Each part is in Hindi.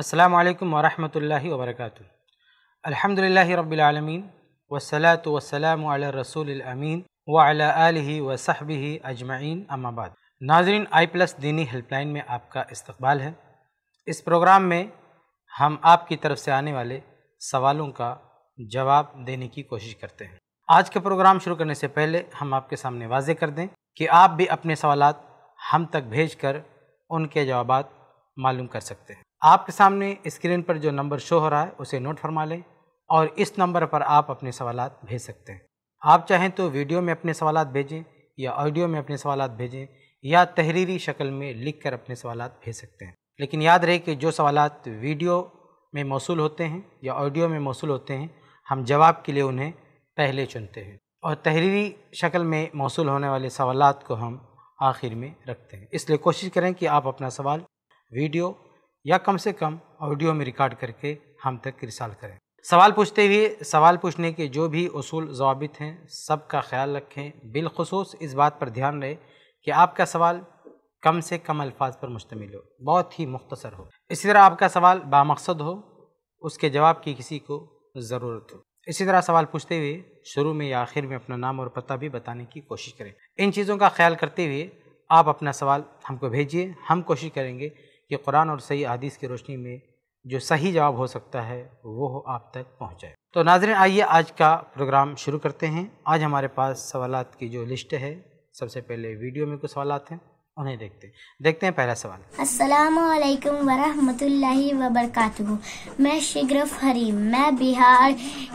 अस्सलाम वालेकुम वरहमतुल्लाहि वबरकातु अल्हम्दुलिल्लाहि रब्बिल आलमीन वस्सलातु वस्सलामु अला रसूलिल अमीन व अला आलिहि व सहबिहि अजमईन अम्मा बाद नाजरीन आई प्लस दीनी हेल्पलाइन में आपका इस्तकबाल है इस प्रोग्राम में हम आपकी तरफ से आने वाले सवालों का जवाब देने की कोशिश करते हैं आज के प्रोग्राम शुरू करने से पहले हम आपके सामने वाजे कर दें कि आप भी अपने सवाल हम तक भेज कर उनके जवाब मालूम कर सकते हैं आपके सामने स्क्रीन पर जो नंबर शो हो रहा है उसे नोट फरमा लें और इस नंबर पर आप अपने सवाल भेज सकते हैं आप चाहें तो वीडियो में अपने सवाल भेजें या ऑडियो में अपने सवाल भेजें या तहरीरी शक्ल में लिख कर अपने सवाल भेज सकते हैं लेकिन याद रहे कि जो सवाल वीडियो में मौसू होते हैं या ऑडियो में मौसू होते हैं हम जवाब के लिए उन्हें पहले चुनते हैं और तहरीरी शक्ल में मौसू होने वाले सवाल को हम आखिर में रखते हैं इसलिए कोशिश करें कि आप अपना सवाल वीडियो या कम से कम ऑडियो में रिकॉर्ड करके हम तक रिसाल करें सवाल पूछते हुए सवाल पूछने के जो भी असूल जवाबित हैं सब का ख्याल रखें बिलखसूस इस बात पर ध्यान रहे कि आपका सवाल कम से कम अल्फाज पर मुश्तमिल हो बहुत ही मुख्तसर हो इसी तरह आपका सवाल बामकसद हो उसके जवाब की किसी को ज़रूरत हो इसी तरह सवाल पूछते हुए शुरू में या आखिर में अपना नाम और पता भी बताने की कोशिश करें इन चीज़ों का ख्याल करते हुए आप अपना सवाल हमको भेजिए हम कोशिश करेंगे कि कुरान और सही हदीस की रोशनी में जो सही जवाब हो सकता है वो आप तक पहुँचाए तो नाजरन आइए आज का प्रोग्राम शुरू करते हैं आज हमारे पास सवाल की जो लिस्ट है सबसे पहले वीडियो में कुछ सवाल हैं उन्हें देखते हैं देखते हैं पहला सवाल वालेकुम वरहमतुल्लाहि वबरकातुहू मैं शिग्रफ हरी मैं बिहार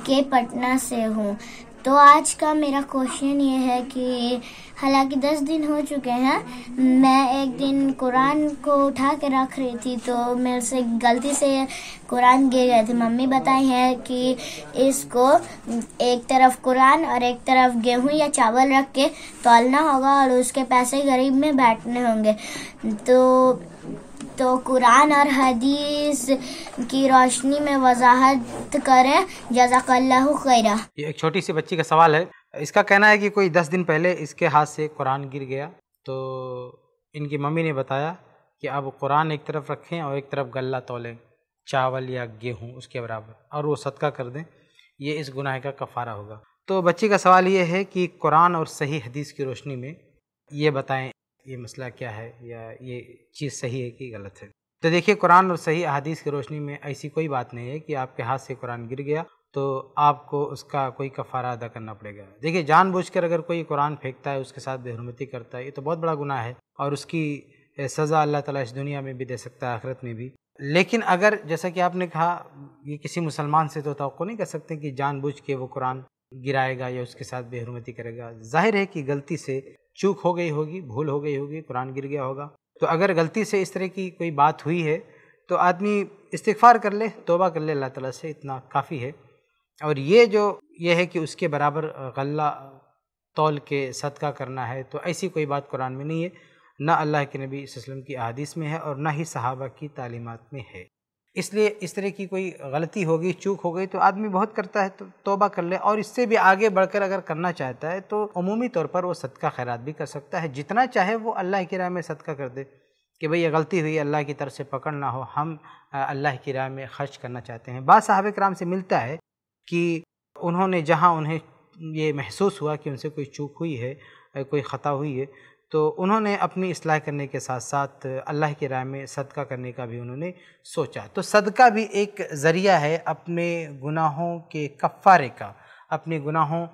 के पटना से हूँ तो आज का मेरा क्वेश्चन ये है कि हालांकि दस दिन हो चुके हैं मैं एक दिन कुरान को उठा के रख रही थी तो मेरे से गलती से कुरान गिर गए थे मम्मी बताई है कि इसको एक तरफ कुरान और एक तरफ गेहूं या चावल रख के तोलना होगा और उसके पैसे गरीब में बैठने होंगे तो तो कुरान और हदीस की रोशनी में वजाहत करें जजाकल्ला खैरा ये एक छोटी सी बच्ची का सवाल है इसका कहना है कि कोई दस दिन पहले इसके हाथ से कुरान गिर गया तो इनकी मम्मी ने बताया कि अब कुरान एक तरफ रखें और एक तरफ गला तोलें चावल या गेहूँ उसके बराबर और वो सदका कर दें ये इस गुनाह का कफ़ारा होगा तो बच्ची का सवाल ये है कि कुरान और सही हदीस की रोशनी में ये बताएं ये मसला क्या है या ये चीज़ सही है कि गलत है तो देखिए कुरान और सही अहदीस की रोशनी में ऐसी कोई बात नहीं है कि आपके हाथ से कुरान गिर गया तो आपको उसका कोई कफ़ारा अदा करना पड़ेगा देखिए जानबूझकर अगर कोई कुरान फेंकता है उसके साथ बेहरमती करता है ये तो बहुत बड़ा गुनाह है और उसकी सज़ा अल्लाह ताला इस दुनिया में भी दे सकता है आखिरत में भी लेकिन अगर जैसा कि आपने कहा ये किसी मुसलमान से तो तो नहीं कर सकते कि जानबूझ के वो कुरान गिराएगा या उसके साथ बेहरमती करेगा जाहिर है कि गलती से चूक हो गई होगी भूल हो गई होगी कुरान गिर गया होगा तो अगर गलती से इस तरह की कोई बात हुई है तो आदमी इस्तफार कर ले तोबा कर ले अल्लाह ताला से इतना काफ़ी है और ये जो ये है कि उसके बराबर गल्ला तौल के सदका करना है तो ऐसी कोई बात कुरान में नहीं है ना अल्लाह के नबी वसम की अदीस में है और ना ही सहाबा की तालीमत में है इसलिए इस तरह की कोई गलती हो गई चूक हो गई तो आदमी बहुत करता है तो तोबा कर ले और इससे भी आगे बढ़कर अगर करना चाहता है तो अमूमी तौर पर वो सदका खैरात भी कर सकता है जितना चाहे वो अल्लाह की राह में सदका कर दे कि भाई ये गलती हुई अल्लाह की तरफ से पकड़ ना हो हम अल्लाह की राह में खर्च करना चाहते हैं बाद साहब कराम से मिलता है कि उन्होंने जहाँ उन्हें ये महसूस हुआ कि उनसे कोई चूक हुई है कोई ख़ता हुई है तो उन्होंने अपनी असलाह करने के साथ साथ अल्लाह की राय में सदका करने का भी उन्होंने सोचा तो सदका भी एक ज़रिया है अपने गुनाहों के कफ़ारे का अपने गुनाहों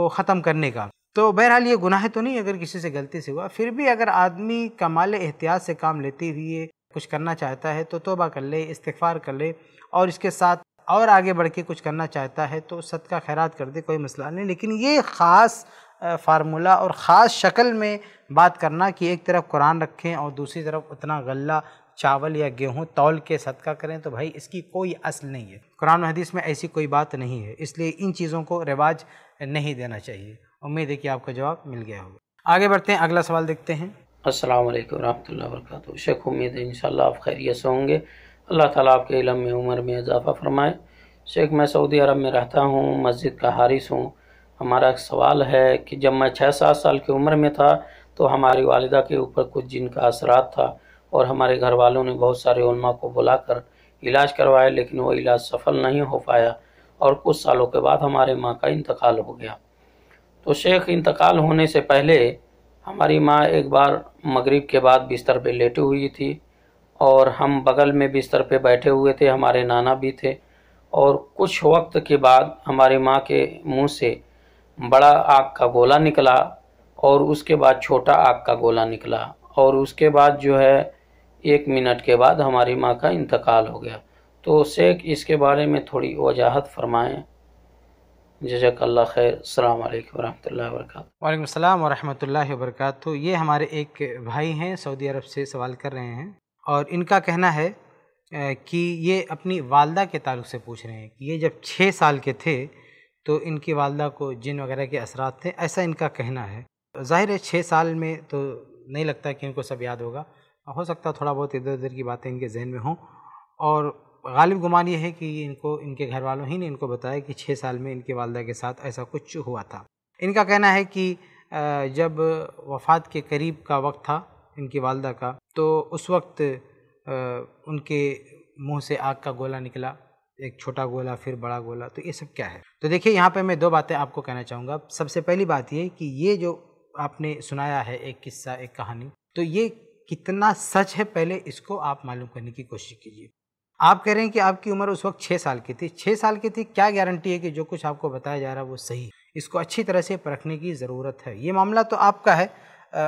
को ख़त्म करने का तो बहरहाल ये गुनाह तो नहीं अगर किसी से गलती से हुआ फिर भी अगर आदमी कमाल एहतियात से काम लेते हुए कुछ करना चाहता है तो तोबा कर ले इस्तफार कर ले और इसके साथ और आगे बढ़ के कुछ करना चाहता है तो सद का खैरात कर दे कोई मसला नहीं लेकिन ये ख़ास फार्मूला और ख़ास शक्ल में बात करना कि एक तरफ कुरान रखें और दूसरी तरफ उतना गला चावल या गेहूं तौल के सदका करें तो भाई इसकी कोई असल नहीं है कुरान हदीस में ऐसी कोई बात नहीं है इसलिए इन चीज़ों को रिवाज नहीं देना चाहिए उम्मीद है कि आपका जवाब मिल गया होगा आगे बढ़ते हैं अगला सवाल देखते हैं असल वरह वर्क शेख उम्मीद है इन आप खैरियत से होंगे अल्लाह ताला आपके इलम में उम्र में इजाफ़ा फरमाए शेख मैं सऊदी अरब में रहता हूँ मस्जिद का हारिस हूँ हमारा सवाल है कि जब मैं छः सात साल की उम्र में था तो हमारी वालदा के ऊपर कुछ जिन का असरात था और हमारे घर वालों ने बहुत सारे उलमा को बुलाकर इलाज करवाया लेकिन वो इलाज सफल नहीं हो पाया और कुछ सालों के बाद हमारे माँ का इंतकाल हो गया तो शेख इंतकाल होने से पहले हमारी माँ एक बार मगरिब के बाद बिस्तर पर लेटी हुई थी और हम बगल में बिस्तर पर बैठे हुए थे हमारे नाना भी थे और कुछ वक्त के बाद हमारी माँ के मुँह से बड़ा आग का गोला निकला और उसके बाद छोटा आग का गोला निकला और उसके बाद जो है एक मिनट के बाद हमारी माँ का इंतकाल हो गया तो शेख इसके बारे में थोड़ी वजाहत फरमाएँ जजाकल्ला खैर अल्लाम वरम वरक वालेकुम अस्सलाम वरहमतुल्लाहि ये हमारे एक भाई हैं सऊदी अरब से सवाल कर रहे हैं और इनका कहना है कि ये अपनी वालदा के तारुक से पूछ रहे हैं कि ये जब छः साल के थे तो इनकी वालदा को जिन वगैरह के असरात थे ऐसा इनका कहना है ज़ाहिर है छः साल में तो नहीं लगता कि इनको सब याद होगा हो सकता थोड़ा बहुत इधर उधर की बातें इनके जहन में हों और गालिब गुमान ये है कि इनको इनके घर वालों ही ने इनको बताया कि छः साल में इनके वालदा के साथ ऐसा कुछ हुआ था इनका कहना है कि जब वफात के करीब का वक्त था इनकी वालदा का तो उस वक्त उनके मुंह से आग का गोला निकला एक छोटा गोला फिर बड़ा गोला तो ये सब क्या है तो देखिए यहाँ पे मैं दो बातें आपको कहना चाहूँगा सबसे पहली बात ये कि ये जो आपने सुनाया है एक किस्सा एक कहानी तो ये कितना सच है पहले इसको आप मालूम करने की कोशिश कीजिए आप कह रहे हैं कि आपकी उम्र उस वक्त छः साल की थी छः साल की थी क्या गारंटी है कि जो कुछ आपको बताया जा रहा है वो सही इसको अच्छी तरह से परखने की ज़रूरत है ये मामला तो आपका है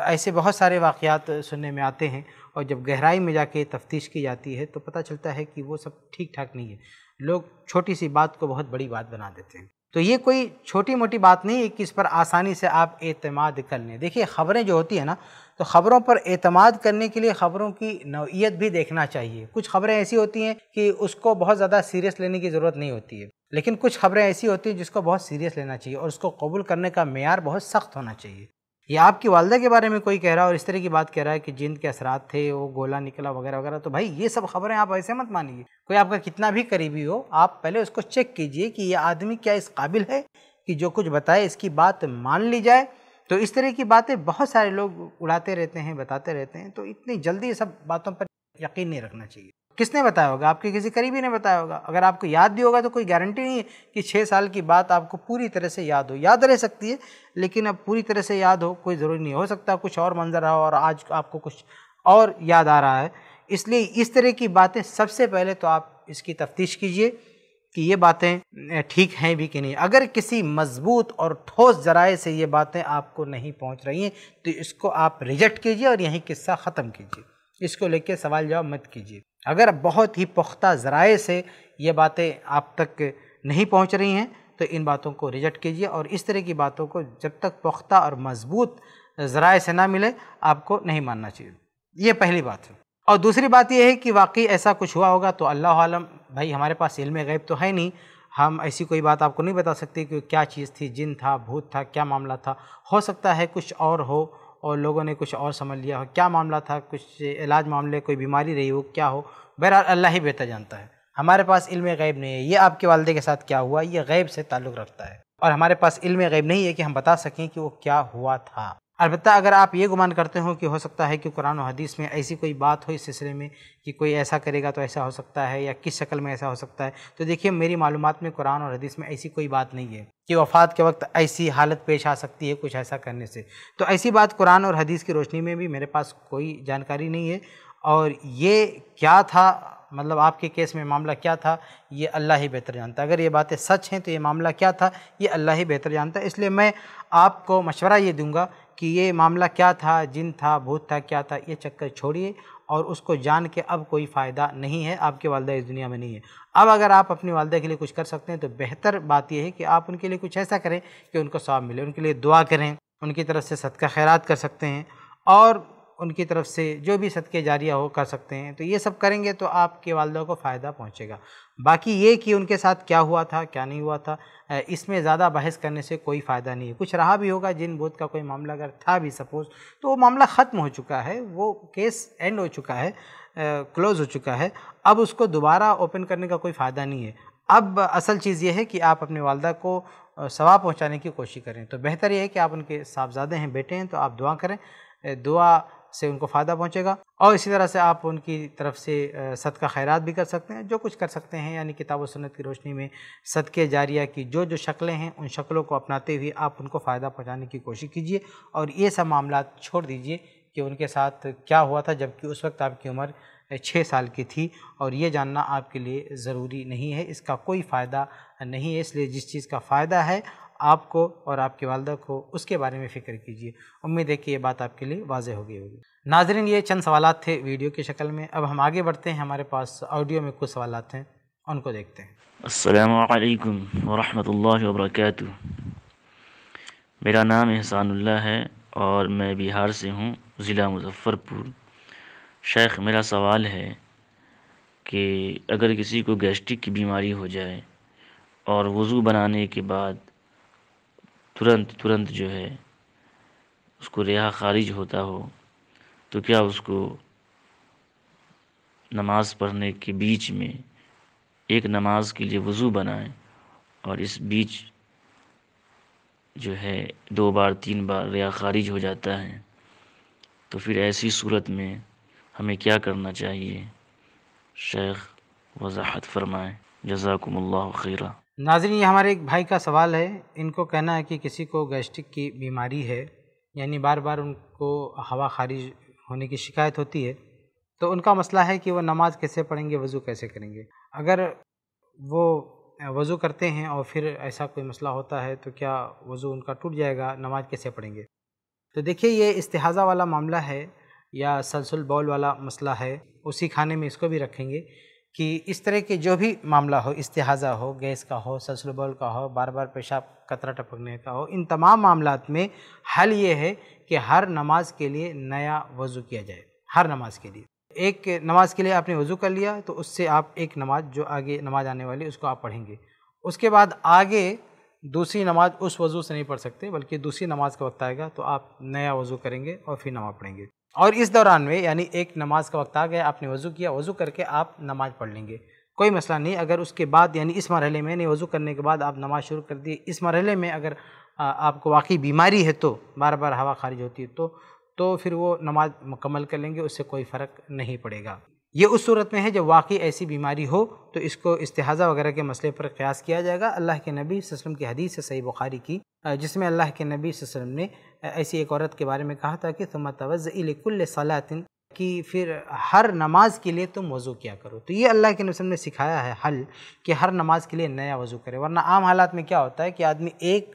ऐसे बहुत सारे वाक़ात सुनने में आते हैं और जब गहराई में जाके तफ्तीश की जाती है तो पता चलता है कि वो सब ठीक ठाक नहीं है लोग छोटी सी बात को बहुत बड़ी बात बना देते हैं तो ये कोई छोटी मोटी बात नहीं है कि इस पर आसानी से आप एतमाद कर लें देखिए ख़बरें जो होती है ना तो ख़बरों पर एतमाद करने के लिए ख़बरों की नौीयत भी देखना चाहिए कुछ ख़बरें ऐसी होती हैं कि उसको बहुत ज़्यादा सीरियस लेने की ज़रूरत नहीं होती है लेकिन कुछ ख़बरें ऐसी होती हैं जिसको बहुत सीरियस लेना चाहिए और उसको कबूल करने का मैार बहुत सख्त होना चाहिए या आपकी वालदा के बारे में कोई कह रहा है और इस तरह की बात कह रहा है कि जिंद के असरा थे वो गोला निकला वगैरह वगैरह तो भाई ये सब खबरें आप ऐसे मत मानिए कोई आपका कितना भी करीबी हो आप पहले उसको चेक कीजिए कि ये आदमी क्या इस काबिल है कि जो कुछ बताए इसकी बात मान ली जाए तो इस तरह की बातें बहुत सारे लोग उड़ाते रहते हैं बताते रहते हैं तो इतनी जल्दी सब बातों पर यकीन नहीं रखना चाहिए किसने बताया होगा आपके किसी करीबी ने बताया होगा अगर आपको याद भी होगा तो कोई गारंटी नहीं है कि छः साल की बात आपको पूरी तरह से याद हो याद रह सकती है लेकिन अब पूरी तरह से याद हो कोई ज़रूरी नहीं हो सकता कुछ और मंजर रहा हो और आज आपको कुछ और याद आ रहा है इसलिए इस तरह की बातें सबसे पहले तो आप इसकी तफ्तीश कीजिए कि ये बातें ठीक हैं भी कि नहीं अगर किसी मजबूत और ठोस जराए से ये बातें आपको नहीं पहुंच रही हैं तो इसको आप रिजेक्ट कीजिए और यहीं किस्सा ख़त्म कीजिए इसको लेके सवाल जवाब मत कीजिए अगर बहुत ही पुख्ता ज़राए से ये बातें आप तक नहीं पहुंच रही हैं तो इन बातों को रिजेक्ट कीजिए और इस तरह की बातों को जब तक पुख्ता और मज़बूत ज़राए से ना मिले आपको नहीं मानना चाहिए ये पहली बात है और दूसरी बात यह है कि वाकई ऐसा कुछ हुआ होगा तो अल्लाह आलम भाई हमारे पास इल्म गैब तो है नहीं हम ऐसी कोई बात आपको नहीं बता सकते कि क्या चीज़ थी जिन था भूत था क्या मामला था हो सकता है कुछ और हो और लोगों ने कुछ और समझ लिया हो क्या मामला था कुछ इलाज मामले कोई बीमारी रही हो क्या हो बहरहाल अल्लाह ही बेहतर जानता है हमारे पास इल्म गैब नहीं है ये आपके वालदे के साथ क्या हुआ ये गैब से ताल्लुक़ रखता है और हमारे पास इल्म गैब नहीं है कि हम बता सकें कि वो क्या हुआ था अलबत् अगर आप ये गुमान करते हो कि हो सकता है कि कुरान और हदीस में ऐसी कोई बात हो इस सिलसिले में कि कोई ऐसा करेगा तो ऐसा हो सकता है या किस शक्ल में ऐसा हो सकता है तो देखिए मेरी मालूम में कुरान और हदीस में ऐसी कोई बात नहीं है कि वफ़ात के वक्त ऐसी हालत पेश आ सकती है कुछ ऐसा करने से तो ऐसी बात कुरान और हदीस की रोशनी में भी मेरे पास कोई जानकारी नहीं है और ये क्या था मतलब आपके केस में मामला क्या था ये अल्लाह ही बेहतर जानता है अगर ये बातें सच हैं तो ये मामला क्या था ये अल्लाह ही बेहतर जानता है इसलिए मैं आपको मशवरा ये दूंगा कि ये मामला क्या था जिन था भूत था क्या था ये चक्कर छोड़िए और उसको जान के अब कोई फ़ायदा नहीं है आपके वालदा इस दुनिया में नहीं है अब अगर आप अपनी वालदा के लिए कुछ कर सकते हैं तो बेहतर बात यह है कि आप उनके लिए कुछ ऐसा करें कि उनको सवाब मिले उनके लिए दुआ करें उनकी तरफ से सदका खैरात कर सकते हैं और उनकी तरफ से जो भी सदके जारिया हो कर सकते हैं तो ये सब करेंगे तो आपके वालदा को फ़ायदा पहुँचेगा बाकी ये कि उनके साथ क्या हुआ था क्या नहीं हुआ था इसमें ज़्यादा बहस करने से कोई फ़ायदा नहीं है कुछ रहा भी होगा जिन बोध का कोई मामला अगर था भी सपोज़ तो वो मामला ख़त्म हो चुका है वो केस एंड हो चुका है क्लोज़ हो चुका है अब उसको दोबारा ओपन करने का कोई फ़ायदा नहीं है अब असल चीज़ ये है कि आप अपने वालदा को सवा पहुंचाने की कोशिश करें तो बेहतर यह है कि आप उनके साहबजादे हैं बेटे हैं तो आप दुआ करें दुआ से उनको फ़ायदा पहुँचेगा और इसी तरह से आप उनकी तरफ से सदका खैरात भी कर सकते हैं जो कुछ कर सकते हैं यानी किताब व सुन्नत की रोशनी में सदके जारिया की जो जो शक्लें हैं उन शक्लों को अपनाते हुए आप उनको फ़ायदा पहुँचाने की कोशिश कीजिए और ये सब मामला छोड़ दीजिए कि उनके साथ क्या हुआ था जबकि उस वक्त आपकी उम्र छः साल की थी और ये जानना आपके लिए ज़रूरी नहीं है इसका कोई फ़ायदा नहीं है इसलिए जिस चीज़ का फ़ायदा है आपको और आपके वालदा को उसके बारे में फ़िक्र कीजिए उम्मीद है कि ये बात आपके लिए वाज गई होगी नाजरन ये चंद सवाल थे वीडियो की शक्ल में अब हम आगे बढ़ते हैं हमारे पास ऑडियो में कुछ सवाल हैं उनको देखते हैं असलकम वरहमल वबरक मेरा नाम एहसानल्ला है और मैं बिहार से हूँ ज़िला मुजफ़्फ़रपुर शेख मेरा सवाल है कि अगर किसी को गैस्ट्रिक की बीमारी हो जाए और वज़ू बनाने के बाद तुरंत तुरंत जो है उसको रिहा खारिज होता हो तो क्या उसको नमाज़ पढ़ने के बीच में एक नमाज के लिए वज़ू बनाएं और इस बीच जो है दो बार तीन बार रिया खारिज हो जाता है तो फिर ऐसी सूरत में हमें क्या करना चाहिए शेख वजाहत फरमाएँ जजाकम्ला खीरा नाजरीन ये हमारे एक भाई का सवाल है इनको कहना है कि किसी को गैस्ट्रिक की बीमारी है यानी बार बार उनको हवा खारिज होने की शिकायत होती है तो उनका मसला है कि वो नमाज़ कैसे पढ़ेंगे वज़ू कैसे करेंगे अगर वो वज़ू करते हैं और फिर ऐसा कोई मसला होता है तो क्या वज़ू उनका टूट जाएगा नमाज़ कैसे पढ़ेंगे तो देखिए ये इस्तेहाज़ा वाला मामला है या सलसल बॉल वाला मसला है उसी खाने में इसको भी रखेंगे कि इस तरह के जो भी मामला हो इस्तेहाजा हो गैस का हो ससलबल का हो बार बार पेशाब कतरा टपकने का हो इन तमाम मामला में हल ये है कि हर नमाज के लिए नया वज़ू किया जाए हर नमाज के लिए एक नमाज के लिए आपने वज़ू कर लिया तो उससे आप एक नमाज जो आगे नमाज आने वाली उसको आप पढ़ेंगे उसके बाद आगे दूसरी नमाज उस वज़ू से नहीं पढ़ सकते बल्कि दूसरी नमाज का वक्त आएगा तो आप नया वज़ू करेंगे और फिर नमाज पढ़ेंगे और इस दौरान में यानी एक नमाज का वक्त आ गया आपने वज़ू किया वज़ू करके आप नमाज़ पढ़ लेंगे कोई मसला नहीं अगर उसके बाद यानी इस मरहले में यानी वज़ू करने के बाद आप नमाज़ शुरू कर दिए इस मरहले में अगर आपको वाकई बीमारी है तो बार बार हवा खारिज होती है तो तो फिर वो नमाज मुकम्मल कर लेंगे उससे कोई फ़र्क नहीं पड़ेगा ये उस सूरत में है जब वाकई ऐसी बीमारी हो तो इसको इस्तेहाज़ा वगैरह के मसले पर क़यास किया जाएगा अल्लाह के नबी वसम की हदीस से सही बुखारी की जिसमें अल्लाह के नबी वसल्लम ने ऐसी एक औरत के बारे में कहा था कि तुम तवज़ल सलातिन कि फिर हर नमाज़ के लिए तुम वज़ू किया करो तो ये अल्लाह के नबी ने सिखाया है हल कि हर नमाज़ के लिए नया वज़ू करे वरना आम हालात में क्या होता है कि आदमी एक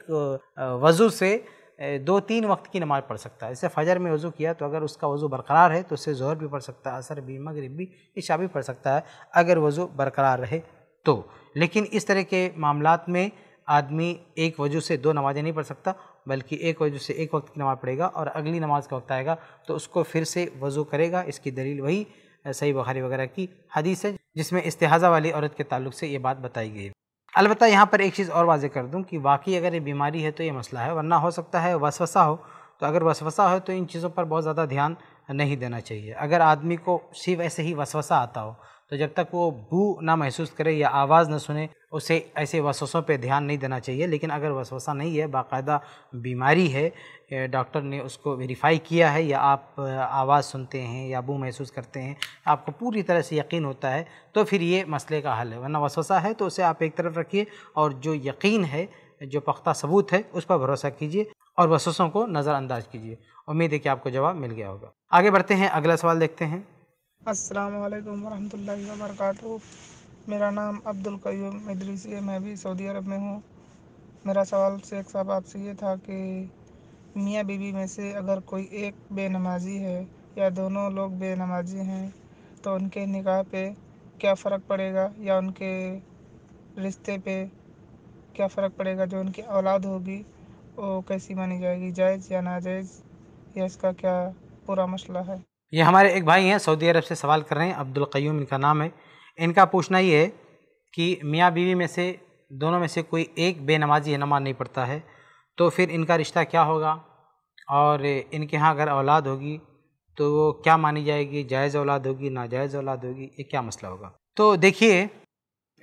वज़ू से दो तीन वक्त की नमाज़ पढ़ सकता है जैसे फजर में वज़ू किया तो अगर उसका वज़ू बरकरार है तो उससे जहर भी पढ़ सकता है असर भी मगरब भी ईशा भी पढ़ सकता है अगर वज़ू बरकरार रहे तो लेकिन इस तरह के मामला में आदमी एक वजू से दो नमाज़ें नहीं पढ़ सकता बल्कि एक वजू से एक वक्त की नमाज़ पढ़ेगा और अगली नमाज का वक्त आएगा तो उसको फिर से वज़ू करेगा इसकी दलील वही सही बुखारी वगैरह की हदीस है जिसमें इस्तेहाज़ा वाली औरत के ताल्लुक से ये बात बताई गई अलबत् यहाँ पर एक चीज़ और वाजे कर दूँ कि वाकई अगर ये बीमारी है तो ये मसला है वरना हो सकता है वसवसा हो तो अगर वसवसा हो तो इन चीज़ों पर बहुत ज़्यादा ध्यान नहीं देना चाहिए अगर आदमी को सिर्फ ऐसे ही वसवसा आता हो तो जब तक वो बू ना महसूस करे या आवाज़ ना सुने उसे ऐसे वसवसों पे ध्यान नहीं देना चाहिए लेकिन अगर वसवसा नहीं है बाकायदा बीमारी है डॉक्टर ने उसको वेरीफाई किया है या आप आवाज़ सुनते हैं या बू महसूस करते हैं आपको पूरी तरह से यकीन होता है तो फिर ये मसले का हल है वरना वसवसा है तो उसे आप एक तरफ रखिए और जो यकीन है जो पख्ता सबूत है उस पर भरोसा कीजिए और वसवसों को नज़रअंदाज कीजिए उम्मीद है कि आपको जवाब मिल गया होगा आगे बढ़ते हैं अगला सवाल देखते हैं अस्सलाम वालेकुम वरहमतुल्लाहि वबरकातुह मेरा नाम अब्दुल कयूम इदरीसी है मैं भी सऊदी अरब में हूँ मेरा सवाल शेख साहब आपसे ये था कि मियाँ बीवी में से अगर कोई एक बेनमाजी है या दोनों लोग बेनमाजी हैं तो उनके निकाह पे क्या फ़र्क पड़ेगा या उनके रिश्ते पे क्या फ़र्क पड़ेगा जो उनकी औलाद होगी वो कैसी मानी जाएगी जायज़ या नाजायज़ या इसका क्या पूरा मसला है ये हमारे एक भाई हैं सऊदी अरब से सवाल कर रहे हैं अब्दुल क्यूम इनका नाम है इनका पूछना ये है कि मियाँ बीवी में से दोनों में से कोई एक बेनमाजी नमाज नहीं पढ़ता है तो फिर इनका रिश्ता क्या होगा और इनके यहाँ अगर औलाद होगी तो वो क्या मानी जाएगी जायज़ औलाद होगी नाजायज़ औलाद होगी ये क्या मसला होगा तो देखिए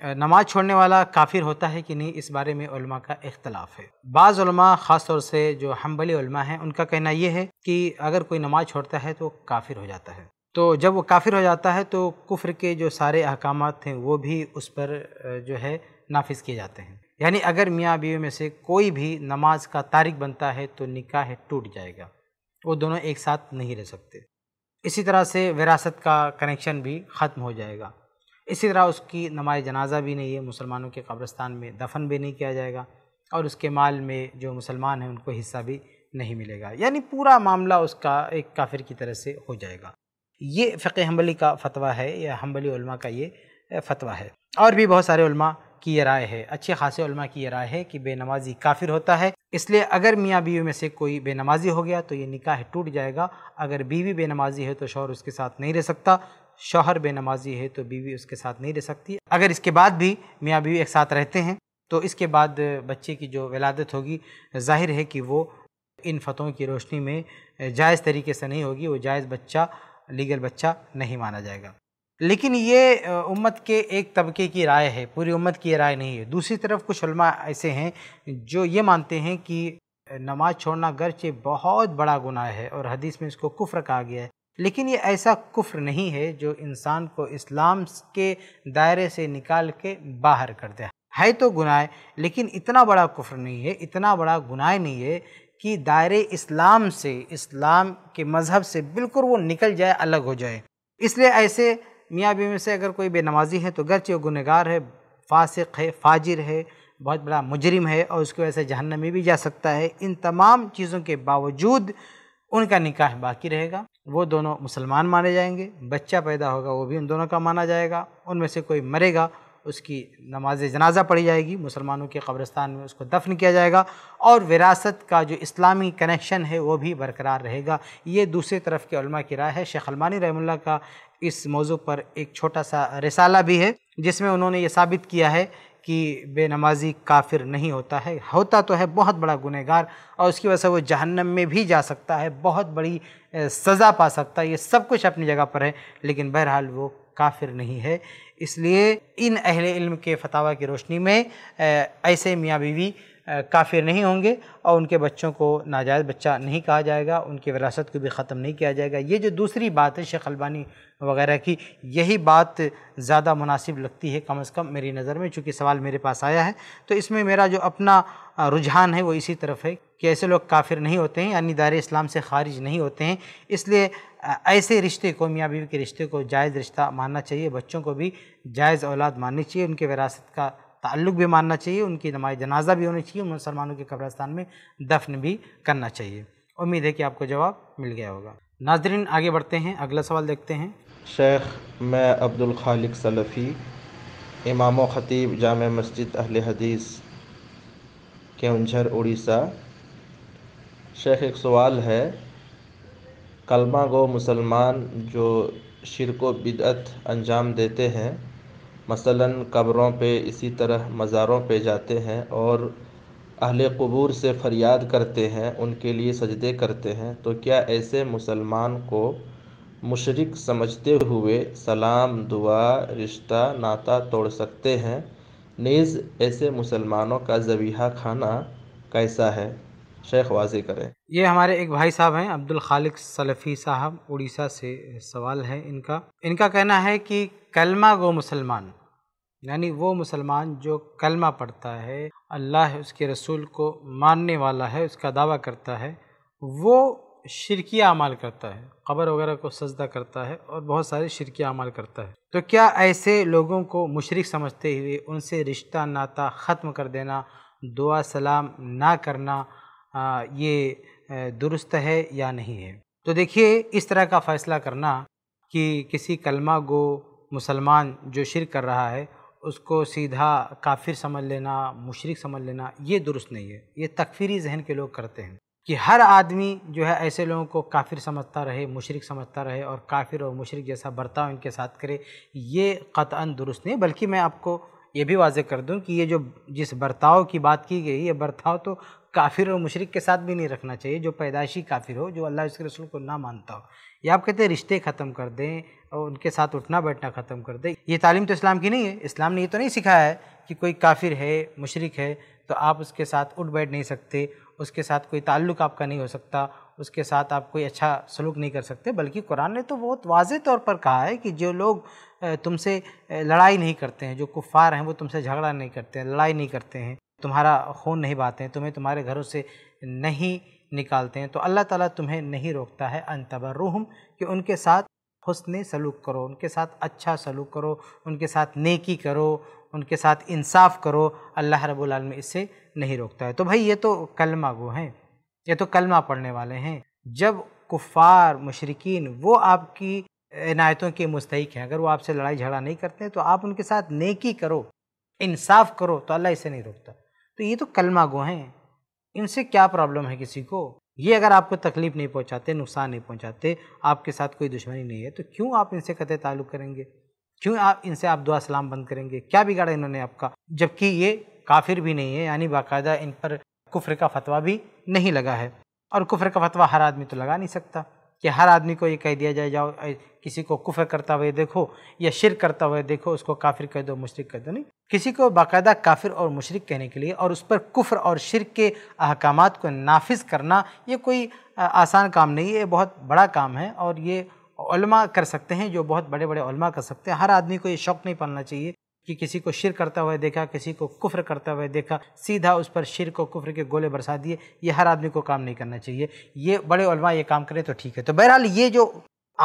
नमाज छोड़ने वाला काफिर होता है कि नहीं इस बारे में उलमा का इख्तलाफ है बाज़ ख़ास तौर से जो हम्बली उलमा हैं उनका कहना यह है कि अगर कोई नमाज छोड़ता है तो काफिर हो जाता है तो जब वो काफिर हो जाता है तो कुफ्र के जो सारे अहकाम हैं वो भी उस पर जो है नाफिज किए जाते हैं यानी अगर मियाँ बीवी में से कोई भी नमाज का तारिक बनता है तो निकाह टूट जाएगा वो दोनों एक साथ नहीं रह सकते इसी तरह से विरासत का कनेक्शन भी ख़त्म हो जाएगा इसी तरह उसकी नमाज जनाजा भी नहीं है मुसलमानों के कब्रस्तान में दफन भी नहीं किया जाएगा और उसके माल में जो मुसलमान हैं उनको हिस्सा भी नहीं मिलेगा यानी पूरा मामला उसका एक काफिर की तरह से हो जाएगा ये फ़िक हम्बली का फतवा है या हम्बली का ये फतवा है और भी बहुत सारे की यह राय है अच्छे खासे की यह राय है कि बेनमाजी काफिर होता है इसलिए अगर मियाँ बीवी में से कोई बेनमाजी हो गया तो ये निकाह टूट जाएगा अगर बीवी बेनमाजी है तो शौहर उसके साथ नहीं रह सकता शौहर बेनमाजी है तो बीवी उसके साथ नहीं रह सकती अगर इसके बाद भी मियाँ बीवी एक साथ रहते हैं तो इसके बाद बच्चे की जो विलादत होगी जाहिर है कि वो इन फतों की रोशनी में जायज़ तरीके से नहीं होगी वो जायज़ बच्चा लीगल बच्चा नहीं माना जाएगा लेकिन ये उम्मत के एक तबके की राय है पूरी उम्मत की राय नहीं है दूसरी तरफ कुछ ऐसे हैं जो ये मानते हैं कि नमाज़ छोड़ना गर्चे बहुत बड़ा गुनाह है और हदीस में इसको कुफ्र कहा गया है लेकिन ये ऐसा कुफ्र नहीं है जो इंसान को इस्लाम के दायरे से निकाल के बाहर कर दे है तो गुनाह लेकिन इतना बड़ा कुफ्र नहीं है इतना बड़ा गुनाह नहीं है कि दायरे इस्लाम से इस्लाम के मज़हब से बिल्कुल वो निकल जाए अलग हो जाए इसलिए ऐसे मियाँ बीवी से अगर कोई बेनमाजी है तो गर्च वो गुनहगार है फासिक है फाजिर है बहुत बड़ा मुजरिम है और उसकी वजह से जहन्नम में भी जा सकता है इन तमाम चीज़ों के बावजूद उनका निकाह बाकी रहेगा वो दोनों मुसलमान माने जाएंगे बच्चा पैदा होगा वो भी उन दोनों का माना जाएगा उनमें से कोई मरेगा उसकी नमाज जनाजा पढ़ी जाएगी मुसलमानों के कब्रस्तान में उसको दफन किया जाएगा और विरासत का जो इस्लामी कनेक्शन है वो भी बरकरार रहेगा ये दूसरी तरफ के उलमा की राय है शेख अलमानी रहमुल्ला का इस मौजू पर एक छोटा सा रिसाला भी है जिसमें उन्होंने ये साबित किया है कि बेनमाजी काफिर नहीं होता है होता तो है बहुत बड़ा गुनहगार और उसकी वजह से वो जहन्नम में भी जा सकता है बहुत बड़ी सज़ा पा सकता है ये सब कुछ अपनी जगह पर है लेकिन बहरहाल वो काफिर नहीं है इसलिए इन अहल इल्म के फतावा की रोशनी में ऐसे मियाँ बीवी काफिर नहीं होंगे और उनके बच्चों को नाजायज़ बच्चा नहीं कहा जाएगा उनकी विरासत को भी ख़त्म नहीं किया जाएगा ये जो दूसरी बात है शेख अलबानी वगैरह की यही बात ज़्यादा मुनासिब लगती है कम अज़ कम मेरी नज़र में चूँकि सवाल मेरे पास आया है तो इसमें मेरा जो अपना रुझान है वो इसी तरफ है कि ऐसे लोग काफिर नहीं होते हैं यानी दार इस्लाम से खारिज नहीं होते हैं इसलिए ऐसे रिश्ते को मियाँ बीवी के रिश्ते को जायज़ रिश्ता मानना चाहिए बच्चों को भी जायज़ औलाद माननी चाहिए उनके विरासत का ताल्लुक़ भी मानना चाहिए उनकी नमाज जनाजा भी होनी चाहिए मुसलमानों के कब्रस्तान में दफन भी करना चाहिए उम्मीद है कि आपको जवाब मिल गया होगा नाजरीन आगे बढ़ते हैं अगला सवाल देखते हैं शेख मैं अब्दुल खालिक सलफ़ी इमाम ख़तीब जाम मस्जिद अहल हदीस के उंझर उड़ीसा शेख एक सवाल है कलमा गो मुसलमान जो शिरको बिदत अंजाम देते हैं मसलन कब्रों पे इसी तरह मज़ारों पे जाते हैं और अहल कबूर से फरियाद करते हैं उनके लिए सजदे करते हैं तो क्या ऐसे मुसलमान को मुशरक समझते हुए सलाम दुआ रिश्ता नाता तोड़ सकते हैं नीज़ ऐसे मुसलमानों का जबीहा खाना कैसा है शेख वाजी करें ये हमारे एक भाई साहब हैं अब्दुल खालिक सलफ़ी साहब उड़ीसा से सवाल है इनका इनका कहना है कि कलमा गो मुसलमान यानी वो मुसलमान जो कलमा पढ़ता है अल्लाह उसके रसूल को मानने वाला है उसका दावा करता है वो शिरकी अमाल करता है ख़बर वगैरह को सजदा करता है और बहुत सारे शिरकी अमाल करता है तो क्या ऐसे लोगों को मशरक समझते हुए उनसे रिश्ता नाता ख़त्म कर देना दुआ सलाम ना करना आ, ये दुरुस्त है या नहीं है तो देखिए इस तरह का फ़ैसला करना कि किसी कलमा गो मुसलमान जो शिर कर रहा है उसको सीधा काफिर समझ लेना मुशरक समझ लेना ये दुरुस्त नहीं है ये तकफीरी जहन के लोग करते हैं कि हर आदमी जो है ऐसे लोगों को काफिर समझता रहे मुशरक समझता रहे और काफिर और मुशरक जैसा बर्ताव इनके साथ करे ये कतअन दुरुस्त नहीं बल्कि मैं आपको ये भी वाजह कर दूँ कि ये जो जिस बर्ताव की बात की गई ये बर्ताव तो काफिर और मशरक के साथ भी नहीं रखना चाहिए जो पैदाशी काफिर हो जो अल्लाह उसके रसूल को ना मानता हो या आप कहते हैं रिश्ते ख़त्म कर दें और उनके साथ उठना बैठना ख़त्म कर दें ये तालीम तो इस्लाम की नहीं है इस्लाम ने ये तो नहीं सिखाया है कि कोई काफिर है मशरक है तो आप उसके साथ उठ बैठ नहीं सकते उसके साथ कोई ताल्लुक आपका नहीं हो सकता उसके साथ आप कोई अच्छा सलूक नहीं कर सकते बल्कि कुरान ने तो बहुत वाज तौर पर कहा है कि जो लोग तुमसे लड़ाई नहीं करते हैं जो कुफ़ार हैं वो तुमसे झगड़ा नहीं करते हैं लड़ाई नहीं करते हैं तुम्हारा खून नहीं बाते हैं तुम्हें तुम्हारे घरों से नहीं निकालते हैं तो अल्लाह ताला तुम्हें नहीं रोकता है अन तबर्रुहम कि उनके साथ हसन सलूक करो उनके साथ अच्छा सलूक करो उनके साथ नेकी करो उनके साथ इंसाफ करो अल्लाह रब्बुल इससे नहीं रोकता है तो भाई ये तो कलमा गो हैं ये तो कलमा पढ़ने वाले हैं जब कुफ़ार मशरकिन वो आपकी इनायतों के मुस्तक हैं अगर वो आपसे लड़ाई झगड़ा नहीं करते तो आप उनके साथ नेकी करो इंसाफ करो तो अल्लाह इसे नहीं रोकता तो ये तो कलमा गो हैं इनसे क्या प्रॉब्लम है किसी को ये अगर आपको तकलीफ़ नहीं पहुंचाते नुकसान नहीं पहुंचाते आपके साथ कोई दुश्मनी नहीं है तो क्यों आप इनसे कतः ताल्लुक़ करेंगे क्यों आप इनसे आप दुआ सलाम बंद करेंगे क्या बिगाड़ा इन्होंने आपका जबकि ये काफिर भी नहीं है यानी बाकायदा इन पर कुफ्र का फतवा भी नहीं लगा है और कुफ्र का फतवा हर आदमी तो लगा नहीं सकता कि हर आदमी को ये कह दिया जाए जाओ किसी को कुफ्र करता हुआ देखो या शिर करता हुआ देखो उसको काफिर कह दो मुशरक कह दो नहीं किसी को बाकायदा काफिर और मुशरक कहने के लिए और उस पर कुफ्र और शिर के अहकाम को नाफिज करना ये कोई आसान काम नहीं है ये बहुत बड़ा काम है और ये कर सकते हैं जो बहुत बड़े बड़े कर सकते हैं हर आदमी को ये शौक़ नहीं पालना चाहिए कि किसी को शिर करता हुआ देखा किसी को कुफ्र करता हुआ देखा सीधा उस पर शिर को कुफ्र के गोले बरसा दिए ये हर आदमी को काम नहीं करना चाहिए ये बड़े ये काम करें तो ठीक है तो बहरहाल ये जो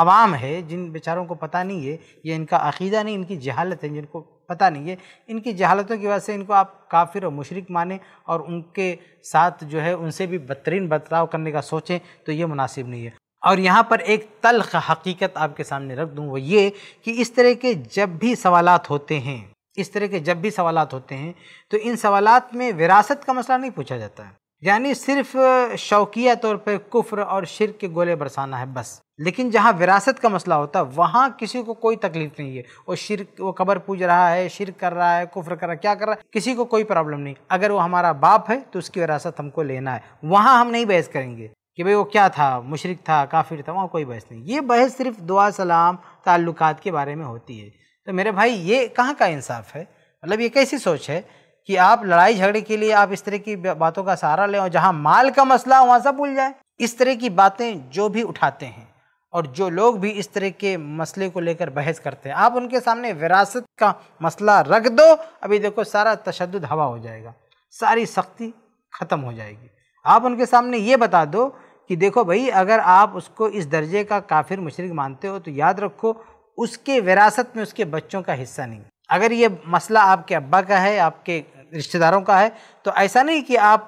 आवाम है जिन बेचारों को पता नहीं है ये इनका अकीदा नहीं इनकी जहालत है जिनको पता नहीं है इनकी जहालतों की वजह से इनको आप काफिर और मुशरक माने और उनके साथ जो है उनसे भी बदतरीन बर्ताव करने का सोचें तो ये मुनासिब नहीं है और यहाँ पर एक तलख हकीकत आपके सामने रख दूँ वो ये कि इस तरह के जब भी सवालत होते हैं इस तरह के जब भी सवाल होते हैं तो इन सवाल में विरासत का मसला नहीं पूछा जाता है यानी सिर्फ शौकिया तौर पर कुफ्र और शिर के गोले बरसाना है बस लेकिन जहाँ विरासत का मसला होता है वहाँ किसी को कोई तकलीफ नहीं है वो शिर वो कबर पूज रहा है शिर कर रहा है कुफ्र कर रहा है क्या कर रहा है किसी को कोई प्रॉब्लम नहीं अगर वो हमारा बाप है तो उसकी विरासत हमको लेना है वहाँ हम नहीं बहस करेंगे कि भाई वो क्या था मुशरक था काफिर था वहाँ कोई बहस नहीं ये बहस सिर्फ दुआ सलाम ताल्लुकात के बारे में होती है तो मेरे भाई ये कहाँ का इंसाफ है मतलब ये कैसी सोच है कि आप लड़ाई झगड़े के लिए आप इस तरह की बातों का सहारा लें और जहाँ माल का मसला वहाँ सब भूल जाए इस तरह की बातें जो भी उठाते हैं और जो लोग भी इस तरह के मसले को लेकर बहस करते हैं आप उनके सामने विरासत का मसला रख दो अभी देखो सारा तशद हवा हो जाएगा सारी सख्ती ख़त्म हो जाएगी आप उनके सामने ये बता दो कि देखो भाई अगर आप उसको इस दर्जे का काफिर मुशरक मानते हो तो याद रखो उसके विरासत में उसके बच्चों का हिस्सा नहीं अगर ये मसला आपके अब्बा का है आपके रिश्तेदारों का है तो ऐसा नहीं कि आप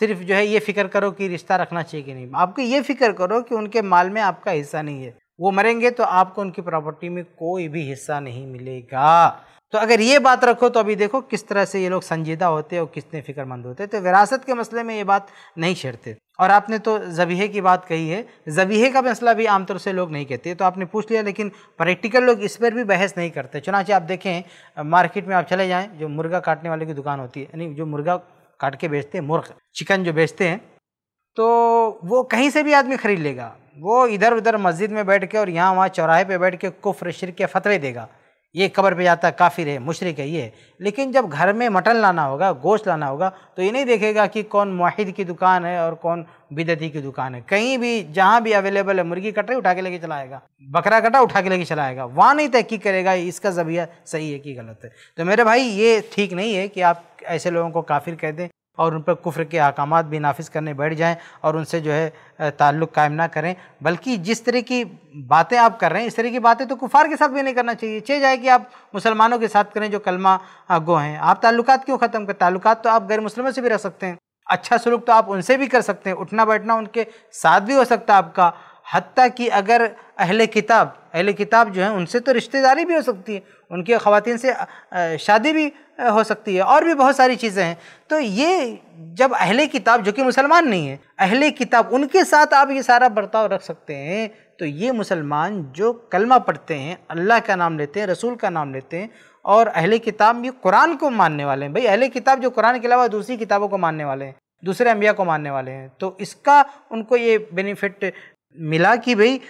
सिर्फ जो है ये फिक्र करो कि रिश्ता रखना चाहिए कि नहीं आपको ये फिक्र करो कि उनके माल में आपका हिस्सा नहीं है वो मरेंगे तो आपको उनकी प्रॉपर्टी में कोई भी हिस्सा नहीं मिलेगा तो अगर ये बात रखो तो अभी देखो किस तरह से ये लोग संजीदा होते हैं और कितने फिक्रमंद होते हैं तो विरासत के मसले में ये बात नहीं छेड़ते और आपने तो जबीहे की बात कही है जबीहे का मसला भी आमतौर से लोग नहीं कहते तो आपने पूछ लिया लेकिन प्रैक्टिकल लोग इस पर भी बहस नहीं करते चुनाचे आप देखें मार्केट में आप चले जाएँ जो मुर्गा काटने वाले की दुकान होती है यानी जो मुर्गा काट के बेचते हैं मुर्ग चिकन जो बेचते हैं तो वो कहीं से भी आदमी ख़रीद लेगा वो इधर उधर मस्जिद में बैठ के और यहाँ वहाँ चौराहे पर बैठ के कुफ्र शिर के फ़तरे देगा ये कबर पे जाता है काफिर है मुशरक है ये लेकिन जब घर में मटन लाना होगा गोश्त लाना होगा तो ये नहीं देखेगा कि कौन माहिद की दुकान है और कौन बिदती की दुकान है कहीं भी जहाँ भी अवेलेबल है मुर्गी कटाई उठा के लेके चलाएगा बकरा कटा उठा के लेके चलाएगा वहाँ नहीं तहकीक करेगा इसका जबिया सही है कि गलत है तो मेरे भाई ये ठीक नहीं है कि आप ऐसे लोगों को काफिर कह दें और उन पर कुफ्र के अहकाम भी नाफिज करने बैठ जाएँ और उनसे जो है ताल्लुक़ कायम ना करें बल्कि जिस तरह की बातें आप कर रहे हैं इस तरह की बातें तो कुफार के साथ भी नहीं करना चाहिए चाहिए जाए कि आप मुसलमानों के साथ करें जो कलमा गो हैं आप ताल्लुक क्यों ख़त्म करें ताल्लुक तो आप गैर मुसलमों से भी रख सकते हैं अच्छा सलूक तो आप उनसे भी कर सकते हैं उठना बैठना उनके साथ भी हो सकता है आपका हती कि अगर अहले किताब अहले किताब जो है उनसे तो रिश्तेदारी भी हो सकती है उनकी ख़वान से शादी भी हो सकती है और भी बहुत सारी चीज़ें हैं तो ये जब अहले किताब जो कि मुसलमान नहीं है अहले किताब उनके साथ आप ये सारा बर्ताव रख सकते हैं तो ये मुसलमान जो कलमा पढ़ते हैं अल्लाह का नाम लेते हैं रसूल का नाम लेते हैं और अहले किताब ये कुरान को मानने वाले हैं भाई अहले किताब जो कुरान के अलावा दूसरी किताबों को मानने वाले हैं दूसरे अम्बिया को मानने वाले हैं तो इसका उनको ये बेनिफिट मिला कि भाई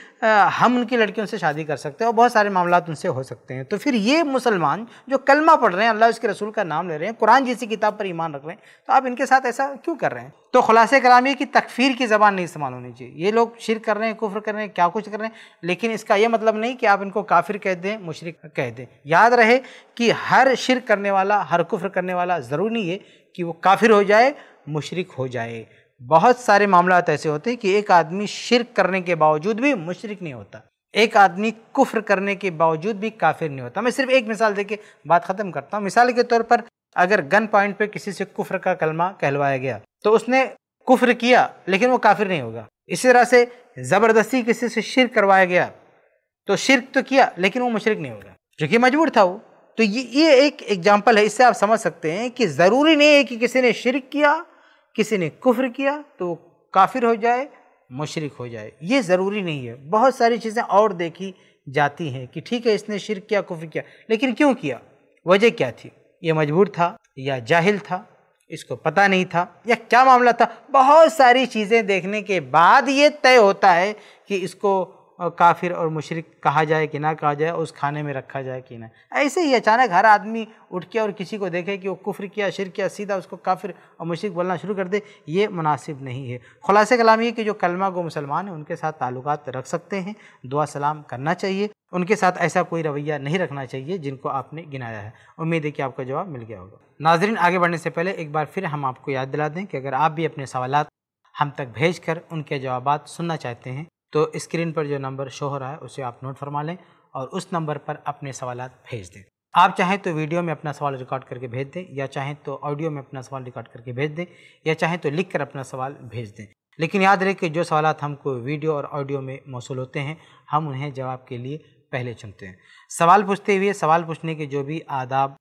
हम उनकी लड़कियों से शादी कर सकते हैं और बहुत सारे मामला उनसे हो सकते हैं तो फिर ये मुसलमान जो कलमा पढ़ रहे हैं अल्लाह उसके रसूल का नाम ले रहे हैं कुरान जैसी किताब पर ईमान रख रहे हैं तो आप इनके साथ ऐसा क्यों कर रहे हैं तो खुलासे कलाम ये कि तकफीर की ज़बान नहीं इस्तेमाल होनी चाहिए ये लोग शिर कर रहे हैं कुफ्र कर रहे हैं क्या कुछ कर रहे हैं लेकिन इसका यह मतलब नहीं कि आप इनको काफिर कह दें मुशरक कह दें याद रहे कि हर शिर करने वाला हर कुफ्र करने वाला ज़रूरी है कि वो काफिर हो जाए मुशरक हो जाए बहुत सारे मामला ऐसे होते हैं कि एक आदमी शिरक करने के बावजूद भी मुशरक नहीं होता एक आदमी कुफ्र करने के बावजूद भी काफिर नहीं होता मैं सिर्फ एक मिसाल देके बात ख़त्म करता हूँ मिसाल के तौर पर अगर गन पॉइंट पे किसी से कुफ्र का कलमा कहलवाया गया तो उसने कुफ्र किया लेकिन वो काफिर नहीं होगा इसी तरह से ज़बरदस्ती किसी से शिर करवाया गया तो शिरक तो किया लेकिन वो मुशरक नहीं होगा क्योंकि मजबूर था वो तो ये ये एक एग्जाम्पल है इससे आप समझ सकते हैं कि ज़रूरी नहीं है कि किसी ने शिरक किया किसी ने कुफ्र किया तो वो काफिर हो जाए मुशरक हो जाए ये ज़रूरी नहीं है बहुत सारी चीज़ें और देखी जाती हैं कि ठीक है इसने शिर किया कुफ्र किया लेकिन क्यों किया वजह क्या थी ये मजबूर था या जाहिल था इसको पता नहीं था या क्या मामला था बहुत सारी चीज़ें देखने के बाद ये तय होता है कि इसको और काफिर और मुशरक कहा जाए कि ना कहा जाए उस खाने में रखा जाए कि ना ऐसे ही अचानक हर आदमी उठ के और किसी को देखे कि वो कुफर किया शिर किया सीधा उसको काफिर और मुशरक बोलना शुरू कर दे ये मुनासिब नहीं है खुलासे कलाम ये कि जो कलमा गो मुसलमान हैं उनके साथ ताल्लुक रख सकते हैं दुआ सलाम करना चाहिए उनके साथ ऐसा कोई रवैया नहीं रखना चाहिए जिनको आपने गिनाया है उम्मीद है कि आपका जवाब मिल गया होगा नाजरीन आगे बढ़ने से पहले एक बार फिर हम आपको याद दिला दें कि अगर आप भी अपने सवाल हम तक भेज कर उनके जवाब सुनना चाहते हैं तो स्क्रीन पर जो नंबर शो हो रहा है उसे आप नोट फरमा लें और उस नंबर पर अपने सवाल भेज दें आप चाहें तो वीडियो में अपना सवाल रिकॉर्ड करके भेज दें या चाहें तो ऑडियो में अपना सवाल रिकॉर्ड करके भेज दें या चाहें तो लिख कर अपना सवाल भेज दें लेकिन याद रहे कि जो सवाल हमको वीडियो और ऑडियो में मौसू होते हैं हम उन्हें जवाब के लिए पहले चुनते हैं सवाल पूछते हुए सवाल पूछने के जो भी आदाब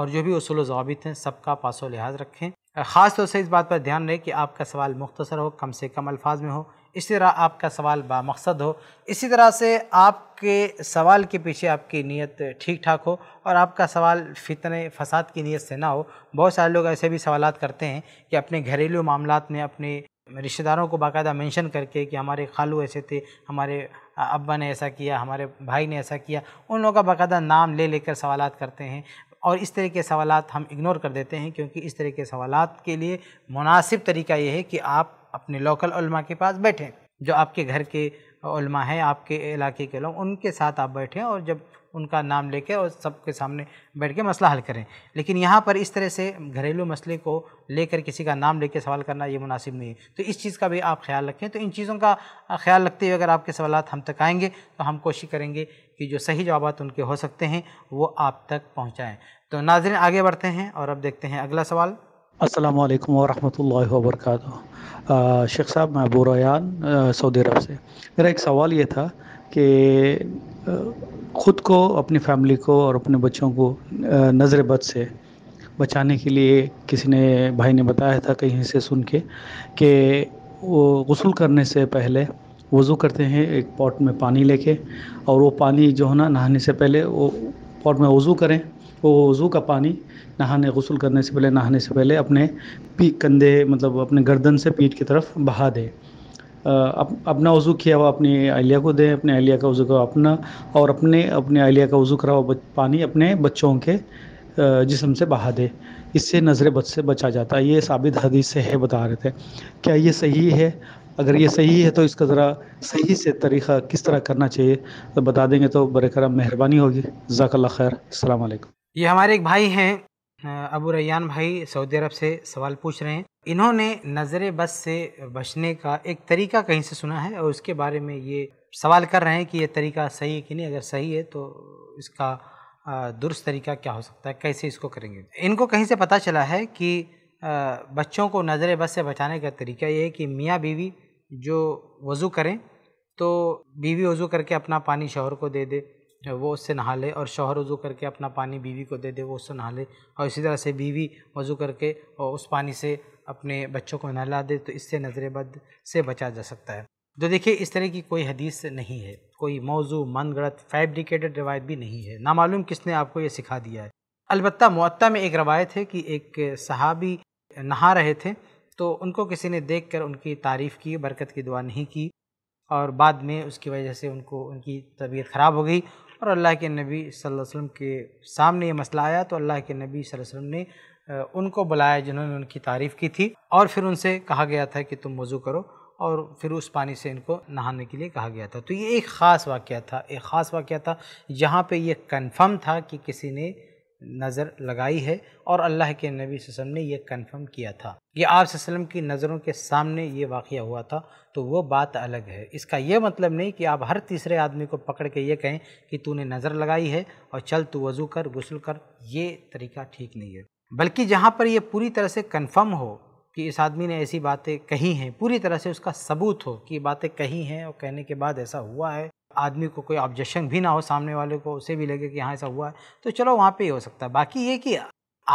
और जो भी असूल जवाबित हैं सबका पासो लिहाज रखें ख़ास तौर से इस बात पर ध्यान रहे कि आपका सवाल मुख्तसर हो कम से कम अल्फाज में हो इसी तरह आपका सवाल बामकसद हो इसी तरह से आपके सवाल के पीछे आपकी नीयत ठीक ठाक हो और आपका सवाल फितने फसाद की नीयत से ना हो बहुत सारे लोग ऐसे भी सवाल करते हैं कि अपने घरेलू मामला में अपने रिश्तेदारों को बाकायदा मेंशन करके कि हमारे खालू ऐसे थे हमारे अब्बा ने ऐसा किया हमारे भाई ने ऐसा किया उन लोगों का बाकायदा नाम ले लेकर सवाल करते हैं और इस तरह के सवाल हम इग्नोर कर देते हैं क्योंकि इस तरह के सवाल के लिए मुनासिब तरीका ये है कि आप अपने लोकल उलमा के पास बैठें जो आपके घर के उलमा हैं आपके इलाके के लोग उनके साथ आप बैठें और जब उनका नाम लेके और सबके सामने बैठ के मसला हल करें लेकिन यहाँ पर इस तरह से घरेलू मसले को लेकर किसी का नाम लेके सवाल करना ये मुनासिब नहीं है तो इस चीज़ का भी आप ख्याल रखें तो इन चीज़ों का ख्याल रखते हुए अगर आपके सवाल हम तक आएंगे तो हम कोशिश करेंगे कि जो सही जवाब उनके हो सकते हैं वो आप तक पहुँचाएँ तो नाजरन आगे बढ़ते हैं और अब देखते हैं अगला सवाल अस्सलाम वालेकुम वरहमतुल्लाहि वबरकatuह शेख साहब मैं अबू रयान सऊदी अरब से मेरा एक सवाल ये था कि uh, ख़ुद को अपनी फैमिली को और अपने बच्चों को uh, नज़र बद से बचाने के लिए किसी ने भाई ने बताया था कहीं से सुन के कि वो गसल करने से पहले वज़ू करते हैं एक पॉट में पानी लेके और वो पानी जो है ना नहाने से पहले वो पॉट में वज़ू करें वो वज़ू का पानी नहाने गसल करने से पहले नहाने से पहले अपने पी कंधे मतलब अपने गर्दन से पीठ की तरफ बहा दें अप, अपना वज़ू किया हुआ अपनी अलिया को दें अपने अलिया का वज़ू करो अपना और अपने अपने अलिया का वज़ू करा पानी अपने बच्चों के जिसम से बहा दे इससे नज़र बद से बचा जाता है ये साबित हदीस से है बता रहे थे क्या ये सही है अगर ये सही है तो इसका ज़रा सही से तरीक़ा किस तरह करना चाहिए तो बता देंगे तो बर मेहरबानी होगी जक़ल्ला खैर अलैक् ये हमारे एक भाई हैं अबू रैयान भाई सऊदी अरब से सवाल पूछ रहे हैं इन्होंने नज़र बस से बचने का एक तरीका कहीं से सुना है और उसके बारे में ये सवाल कर रहे हैं कि ये तरीका सही है कि नहीं अगर सही है तो इसका दुरुस्त तरीका क्या हो सकता है कैसे इसको करेंगे इनको कहीं से पता चला है कि बच्चों को नज़र बस से बचाने का तरीका ये है कि मियाँ बीवी जो वज़ू करें तो बीवी वज़ू करके अपना पानी शोहर को दे दे वो उससे नहा ले और शोहर वज़ू करके अपना पानी बीवी को दे दे वो उससे नहा ले और इसी तरह से बीवी वज़ू करके और उस पानी से अपने बच्चों को नहला दे तो इससे नज़रबद से बचा जा सकता है तो देखिए इस तरह की कोई हदीस नहीं है कोई मौजू मन गलत फैब्रिकेटेड रवायत भी नहीं है नामालूम किसने आपको ये सिखा दिया है अलबत् मुत्ता में एक रवायत है कि एक सहाबी नहा रहे थे तो उनको किसी ने देख कर उनकी तारीफ़ की बरकत की दुआ नहीं की और बाद में उसकी वजह से उनको उनकी तबीयत ख़राब हो गई और अल्लाह के नबी वसल्लम के सामने ये मसला आया तो अल्लाह के नबी वसल्लम ने उनको बुलाया जिन्होंने उनकी तारीफ़ की थी और फिर उनसे कहा गया था कि तुम वज़ू करो और फिर उस पानी से इनको नहाने के लिए कहा गया था तो ये एक ख़ास वाक़ था एक ख़ास वाक़ था यहाँ पर यह कन्फर्म था कि किसी ने नज़र लगाई है और अल्लाह के नबी वसम ने यह कन्फर्म किया था कि आप वसम की नज़रों के सामने ये वाक़ हुआ था तो वो बात अलग है इसका यह मतलब नहीं कि आप हर तीसरे आदमी को पकड़ के ये कहें कि तूने नज़र लगाई है और चल तू वज़ू कर गसल कर ये तरीका ठीक नहीं है बल्कि जहाँ पर यह पूरी तरह से कन्फर्म हो कि इस आदमी ने ऐसी बातें कही हैं पूरी तरह से उसका सबूत हो कि बातें कही हैं और कहने के बाद ऐसा हुआ है आदमी को कोई ऑब्जेक्शन भी ना हो सामने वाले को उसे भी लगे कि हाँ ऐसा हुआ है तो चलो वहाँ पे ही हो सकता है बाकी ये कि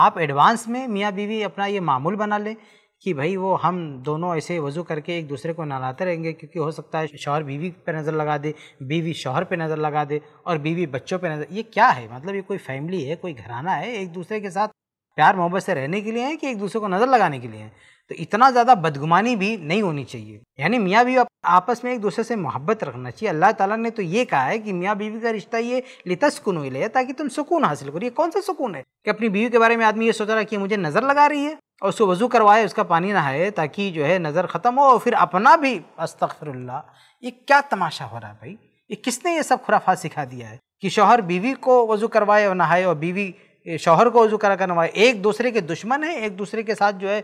आप एडवांस में मियाँ बीवी अपना ये मामूल बना लें कि भाई वो हम दोनों ऐसे वज़ू करके एक दूसरे को नहलाते रहेंगे क्योंकि हो सकता है शौहर बीवी पे नज़र लगा दे बीवी शौहर पे नज़र लगा दे और बीवी बच्चों पे नज़र ये क्या है मतलब ये कोई फैमिली है कोई घराना है एक दूसरे के साथ प्यार मोहब्बत से रहने के लिए हैं कि एक दूसरे को नज़र लगाने के लिए हैं तो इतना ज़्यादा बदगुमानी भी नहीं होनी चाहिए यानी मियाँ बीवी आपस में एक दूसरे से मोहब्बत रखना चाहिए अल्लाह ताला ने तो ये कहा है कि मियाँ बीवी का रिश्ता ये लितस्कुन हुई है ताकि तुम सुकून हासिल करो ये कौन सा सुकून है कि अपनी बीवी के बारे में आदमी ये सोच रहा है कि मुझे नज़र लगा रही है और उसको वजू करवाए उसका पानी नहाए ताकि जो है नज़र ख़त्म हो और फिर अपना भी अस्तफ़रल्ला ये क्या तमाशा हो रहा है भाई ये किसने ये सब खुराफा सिखा दिया है कि शोहर बीवी को वजू करवाए और नहाए और बीवी शौहर को वजू करा करना एक दूसरे के दुश्मन हैं एक दूसरे के साथ जो है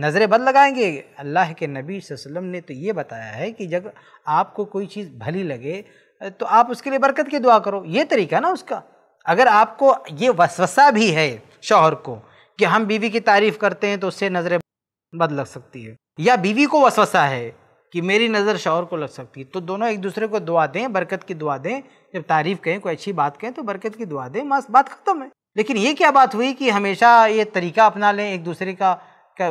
नज़रें बद लगाएंगे अल्लाह के नबी वसल्लम ने तो ये बताया है कि जब आपको कोई चीज़ भली लगे तो आप उसके लिए बरकत की दुआ करो ये तरीका ना उसका अगर आपको ये वसवसा भी है शौहर को कि हम बीवी की तारीफ़ करते हैं तो उससे नज़रें बद लग सकती है या बीवी को वसवसा है कि मेरी नज़र शौहर को लग सकती है तो दोनों एक दूसरे को दुआ दें बरकत की दुआ दें जब तारीफ़ कहें कोई अच्छी बात कहें तो बरकत की दुआ दें मस्त बात ख़त्म है लेकिन ये क्या बात हुई कि हमेशा ये तरीका अपना लें एक दूसरे का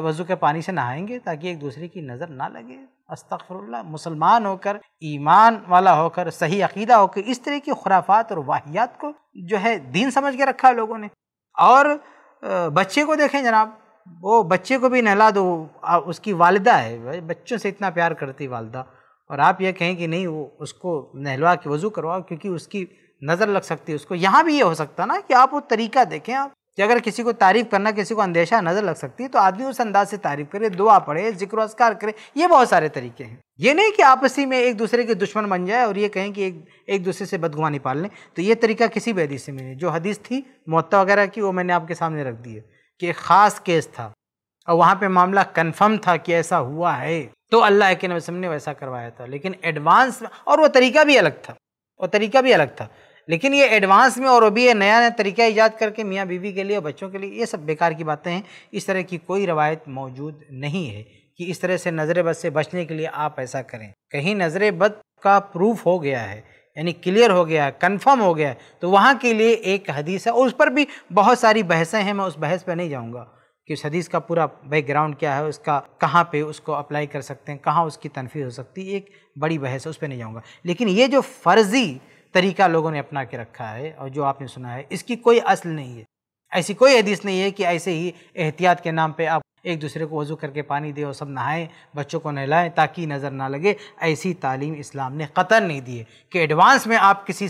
वज़ू के पानी से नहाएंगे ताकि एक दूसरे की नज़र ना लगे अस्तफ़रल्ला मुसलमान होकर ईमान वाला होकर सही अकीदा होकर इस तरह की खुराफात और वाहियात को जो है दीन समझ के रखा है लोगों ने और बच्चे को देखें जनाब वो बच्चे को भी नहला दो उसकी वालदा है बच्चों से इतना प्यार करती वालदा और आप ये कहें कि नहीं वो उसको नहलवा के वज़ू करवाओ क्योंकि उसकी नज़र लग सकती है उसको यहाँ भी ये हो सकता ना कि आप वो तरीका देखें आप कि अगर किसी को तारीफ़ करना किसी को अंदेशा नज़र लग सकती है तो आदमी उस अंदाज से तारीफ़ करे दुआ पढ़े जिक्र असकार करे ये बहुत सारे तरीके हैं ये नहीं कि आपसी में एक दूसरे के दुश्मन बन जाए और ये कहें कि एक एक दूसरे से बदगुमानी पाल लें तो ये तरीका किसी भी हदीस से मिले जो हदीस थी मुत्ता वगैरह की वो मैंने आपके सामने रख दी है कि एक ख़ास केस था और वहाँ पर मामला कन्फर्म था कि ऐसा हुआ है तो अल्लाह के नबी ने वैसा करवाया था लेकिन एडवांस और वो तरीका भी अलग था वो तरीका भी अलग था लेकिन ये एडवांस में और अभी ये नया नया तरीका ईजाद करके मियाँ बीवी के लिए और बच्चों के लिए ये सब बेकार की बातें हैं इस तरह की कोई रवायत मौजूद नहीं है कि इस तरह से नज़र बद से बचने के लिए आप ऐसा करें कहीं नज़र बद का प्रूफ हो गया है यानी क्लियर हो गया कंफर्म हो गया तो वहाँ के लिए एक हदीस है और उस पर भी बहुत सारी बहसें हैं मैं उस बहस पर नहीं जाऊँगा कि उस हदीस का पूरा बैकग्राउंड क्या है उसका कहाँ पे उसको अप्लाई कर सकते हैं कहाँ उसकी तनफी हो सकती है एक बड़ी बहस है उस पर नहीं जाऊँगा लेकिन ये जो फ़र्ज़ी तरीका लोगों ने अपना के रखा है और जो आपने सुना है इसकी कोई असल नहीं है ऐसी कोई हदीस नहीं है कि ऐसे ही एहतियात के नाम पे आप एक दूसरे को वजू करके पानी दे और सब नहाएं बच्चों को नहलाएं ताकि नज़र ना लगे ऐसी तालीम इस्लाम ने क़तर नहीं दी है कि एडवांस में आप किसी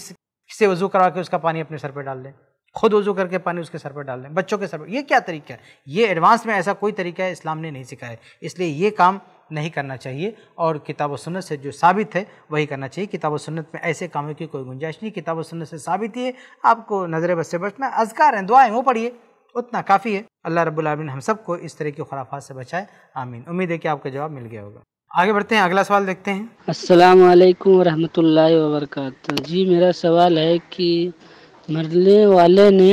से वजू करवा के उसका पानी अपने सर पर डाल दें खुद वजू करके पानी उसके सर पर डाल दें बच्चों के सर पर यह क्या तरीका है ये एडवांस में ऐसा कोई तरीका है इस्लाम ने नहीं सिखाया इसलिए ये काम नहीं करना चाहिए और किताब सुन्नत से जो साबित है वही करना चाहिए किताब सुन्नत में ऐसे कामों की कोई गुंजाइश नहीं किताब सुन्नत से साबित ही है आपको नज़र बस से बचना अजगार हैं दुआएं वो पढ़िए उतना काफ़ी है अल्लाह रबालमीन हम सबको इस तरह की खुराफात से बचाए आमीन उम्मीद है कि आपका जवाब मिल गया होगा आगे बढ़ते हैं अगला सवाल देखते हैं अस्सलाम वालेकुम रहमतुल्लाहि वबरकत जी मेरा सवाल है कि मरने वाले ने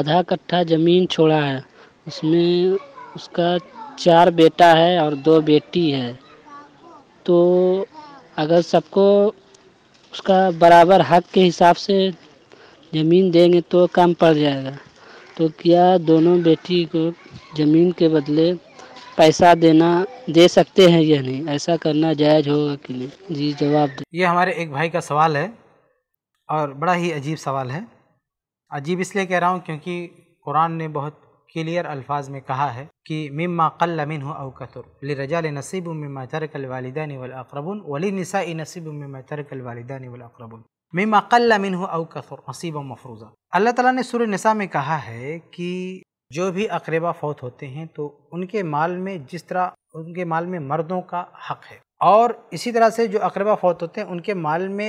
आधा कट्ठा ज़मीन छोड़ा है उसमें उसका चार बेटा है और दो बेटी है तो अगर सबको उसका बराबर हक के हिसाब से ज़मीन देंगे तो कम पड़ जाएगा तो क्या दोनों बेटी को ज़मीन के बदले पैसा देना दे सकते हैं या नहीं ऐसा करना जायज़ होगा कि नहीं जी जवाब दे ये हमारे एक भाई का सवाल है और बड़ा ही अजीब सवाल है अजीब इसलिए कह रहा हूँ क्योंकि कुरान ने बहुत क्लियर अल्फाज में कहा है कि मिम्मा कल अमिन हो अवकतुर कसर रजा नसीब मम्मा तरक निवल अक्रबुन वली नसा नसीब मम्मा तरक निवल अक्रबुन मम्मा कल अमिन हो अवकतुर नसीब मफरूज़ा अल्लाह तला ने सुर नसा में कहा है कि जो भी अकरबा फौत होते हैं तो उनके माल में जिस तरह उनके माल में मर्दों का हक है और इसी तरह से जो अकरबा फौत होते हैं उनके माल में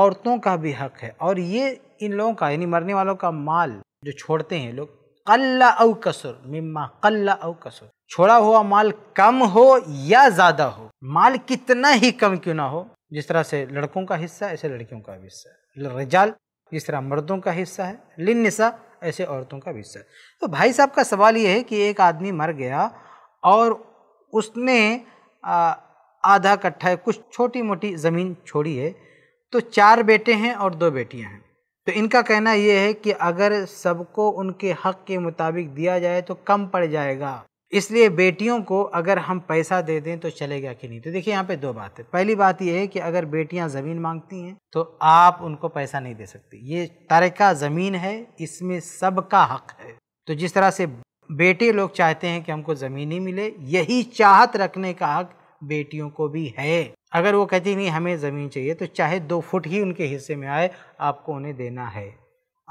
औरतों का भी हक है और ये इन लोगों का यानी मरने वालों का माल जो छोड़ते हैं लोग कल्ला अव कसुर मिम्मा कल्ला अव कसुर छोड़ा हुआ माल कम हो या ज़्यादा हो माल कितना ही कम क्यों ना हो जिस तरह से लड़कों का हिस्सा ऐसे लड़कियों का भी हिस्सा है जिस तरह मर्दों का हिस्सा है लिनसा ऐसे औरतों का भी हिस्सा है तो भाई साहब का सवाल ये है कि एक आदमी मर गया और उसने आधा कट्ठा है कुछ छोटी मोटी ज़मीन छोड़ी है तो चार बेटे हैं और दो बेटियां हैं तो इनका कहना यह है कि अगर सबको उनके हक के मुताबिक दिया जाए तो कम पड़ जाएगा इसलिए बेटियों को अगर हम पैसा दे दें तो चलेगा कि नहीं तो देखिए यहाँ पे दो बात है पहली बात यह है कि अगर बेटियाँ ज़मीन मांगती हैं तो आप उनको पैसा नहीं दे सकती ये तरका ज़मीन है इसमें सबका हक है तो जिस तरह से बेटे लोग चाहते हैं कि हमको ज़मीन ही मिले यही चाहत रखने का हक बेटियों को भी है अगर वो कहती नहीं हमें ज़मीन चाहिए तो चाहे दो फुट ही उनके हिस्से में आए आपको उन्हें देना है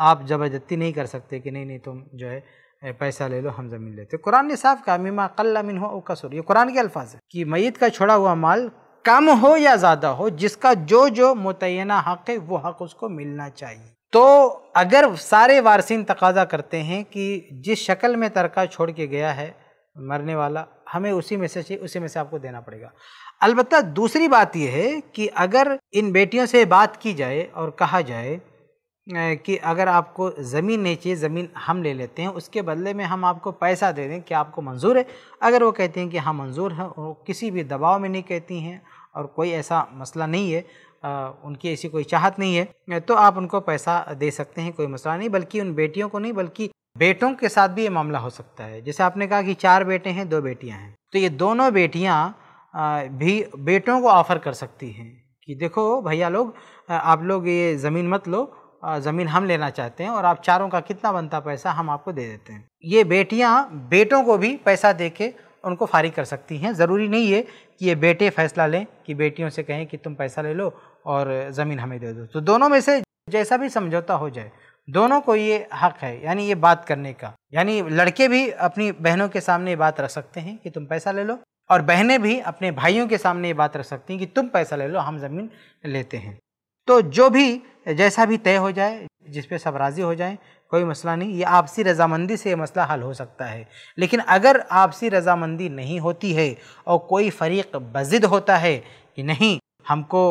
आप ज़बरदस्ती नहीं कर सकते कि नहीं नहीं तुम जो है पैसा ले लो हम ज़मीन लेते कुरान ने साफ कहा मीमा कल्ला मिन हो कसुर ये कुरान के अल्फाज है कि मैत का छोड़ा हुआ माल कम हो या ज़्यादा हो जिसका जो जो मुतना हक़ है वो हक़ उसको मिलना चाहिए तो अगर सारे वारसिन तकाजा करते हैं कि जिस शक्ल में तरका छोड़ के गया है मरने वाला हमें उसी में से उसी में से आपको देना पड़ेगा अलबत्त दूसरी बात यह है कि अगर इन बेटियों से बात की जाए और कहा जाए कि अगर आपको ज़मीन नहीं चाहिए ज़मीन हम ले लेते हैं उसके बदले में हम आपको पैसा दे दें कि आपको मंजूर है अगर वो कहते हैं कि हाँ मंजूर है वो किसी भी दबाव में नहीं कहती हैं और कोई ऐसा मसला नहीं है आ, उनकी ऐसी कोई चाहत नहीं है तो आप उनको पैसा दे सकते हैं कोई मसला नहीं बल्कि उन बेटियों को नहीं बल्कि बेटों के साथ भी ये मामला हो सकता है जैसे आपने कहा कि चार बेटे हैं दो बेटियाँ हैं तो ये दोनों बेटियाँ भी बेटों को ऑफ़र कर सकती हैं कि देखो भैया लोग आप लोग ये ज़मीन मत लो ज़मीन हम लेना चाहते हैं और आप चारों का कितना बनता पैसा हम आपको दे देते हैं ये बेटियाँ बेटों को भी पैसा दे के उनको फारिग कर सकती हैं ज़रूरी नहीं है कि ये बेटे फैसला लें कि बेटियों से कहें कि तुम पैसा ले लो और ज़मीन हमें दे दो तो दोनों में से जैसा भी समझौता हो जाए दोनों को ये हक है यानी ये बात करने का यानी लड़के भी अपनी बहनों के सामने बात रख सकते हैं कि तुम पैसा ले लो और बहनें भी अपने भाइयों के सामने ये बात रख सकती हैं कि तुम पैसा ले लो हम ज़मीन लेते हैं तो जो भी जैसा भी तय हो जाए जिस पे सब राज़ी हो जाएं कोई मसला नहीं ये आपसी रजामंदी से ये मसला हल हो सकता है लेकिन अगर आपसी रजामंदी नहीं होती है और कोई फरीक बजिद होता है कि नहीं हमको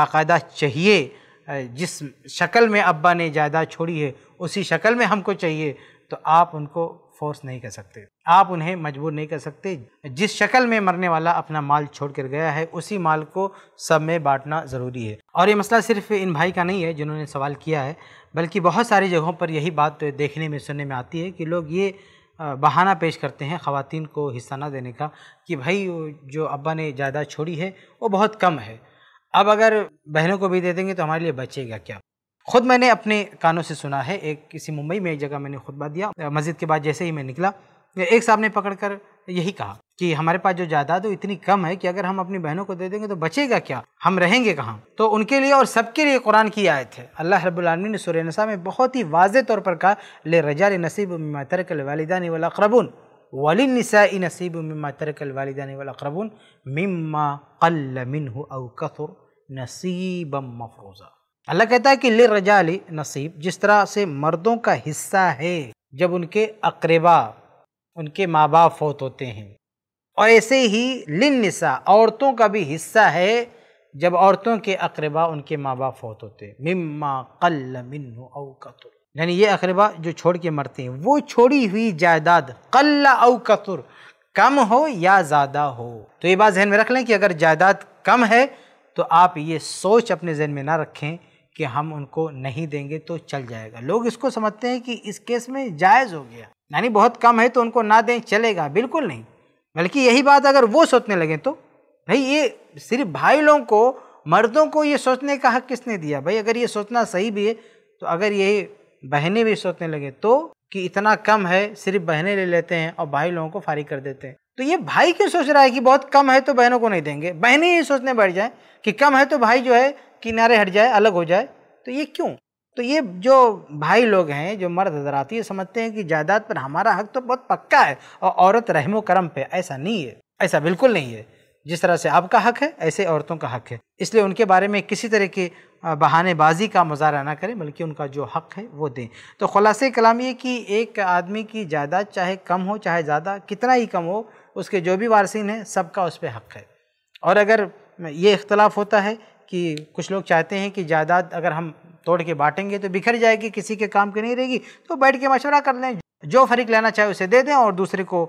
बाकायदा चाहिए जिस शक्ल में अब्बा ने जायदाद छोड़ी है उसी शक्ल में हमको चाहिए तो आप उनको फोर्स नहीं कर सकते आप उन्हें मजबूर नहीं कर सकते जिस शक्ल में मरने वाला अपना माल छोड़ कर गया है उसी माल को सब में बांटना ज़रूरी है और ये मसला सिर्फ इन भाई का नहीं है जिन्होंने सवाल किया है बल्कि बहुत सारी जगहों पर यही बात देखने में सुनने में आती है कि लोग ये बहाना पेश करते हैं ख़वातीन को हिस्सा ना देने का कि भाई जो अब्बा ने जायदाद छोड़ी है वो बहुत कम है अब अगर बहनों को भी दे देंगे तो हमारे लिए बचेगा क्या खुद मैंने अपने कानों से सुना है एक किसी मुंबई में एक जगह मैंने खुतबा दिया मस्जिद के बाद जैसे ही मैं निकला एक साहब ने पकड़ कर यही कहा कि हमारे पास जो जायदाद हो इतनी कम है कि अगर हम अपनी बहनों को दे देंगे तो बचेगा क्या हम रहेंगे कहाँ तो उनके लिए और सबके लिए कुरान की आयत है अल्लाह रबालमीन ने सुर नसा में बहुत ही वाज तौर पर कहा ले रजा नसीब मा तरकल वालदान वालक्रबून वाली नसा नसीब मा तरकल वालदान वालक्रबून मम्मा कल मिन कथुर नसीबम मफरूज़ा अल्लाह कहता है कि ले रजाली नसीब जिस तरह से मर्दों का हिस्सा है जब उनके अकरबा उनके माँ बाप फौत होते हैं और ऐसे ही लिन निसा औरतों का भी हिस्सा है जब औरतों के अकरबा उनके माँ बाप फौत होते हैं मिम्मा कल मिन अवकतुर यानी ये अकरबा जो छोड़ के मरते हैं वो छोड़ी हुई जायदाद कल अवकतुर कम हो या ज़्यादा हो तो ये बात जहन में रख लें कि अगर जायदाद कम है तो आप ये सोच अपने जहन में ना रखें कि हम उनको नहीं देंगे तो चल जाएगा लोग इसको समझते हैं कि इस केस में जायज़ हो गया यानी बहुत कम है तो उनको ना दें चलेगा बिल्कुल नहीं बल्कि यही बात अगर वो सोचने लगे तो भाई ये सिर्फ भाई लोगों को मर्दों को ये सोचने का हक किसने दिया भाई अगर ये सोचना सही भी है तो अगर यही बहनें भी सोचने लगे तो कि इतना कम है सिर्फ बहनें ले लेते हैं और भाई लोगों को फारिग कर देते हैं तो ये भाई क्यों सोच रहा है कि बहुत कम है तो बहनों को नहीं देंगे बहने ही सोचने बैठ जाए कि कम है तो भाई जो है किनारे हट जाए अलग हो जाए तो ये क्यों तो ये जो भाई लोग हैं जो मर्द हजराती है समझते हैं कि जायदाद पर हमारा हक तो बहुत पक्का है और औरत रहमो करम पे ऐसा नहीं है ऐसा बिल्कुल नहीं है जिस तरह से आपका हक है ऐसे औरतों का हक है इसलिए उनके बारे में किसी तरह के बहानेबाजी का मुजाहरा ना करें बल्कि उनका जो हक है वो दें तो खुलास कलाम ये कि एक आदमी की जायदाद चाहे कम हो चाहे ज़्यादा कितना ही कम हो उसके जो भी वारसिन हैं सबका उस पर हक है और अगर ये इख्तलाफ होता है कि कुछ लोग चाहते हैं कि जायदाद अगर हम तोड़ के बांटेंगे तो बिखर जाएगी किसी के काम की नहीं रहेगी तो बैठ के मशवरा कर लें जो फरीक लेना चाहे उसे दे दें और दूसरे को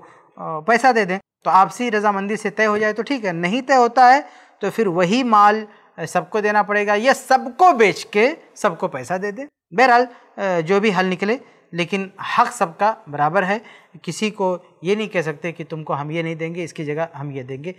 पैसा दे दें तो आपसी रजामंदी से तय हो जाए तो ठीक है नहीं तय होता है तो फिर वही माल सबको देना पड़ेगा या सबको बेच के सबको पैसा दे दें बहरहाल जो भी हल निकले लेकिन हक सबका बराबर है किसी को ये नहीं कह सकते कि तुमको हम ये नहीं देंगे इसकी जगह हम ये देंगे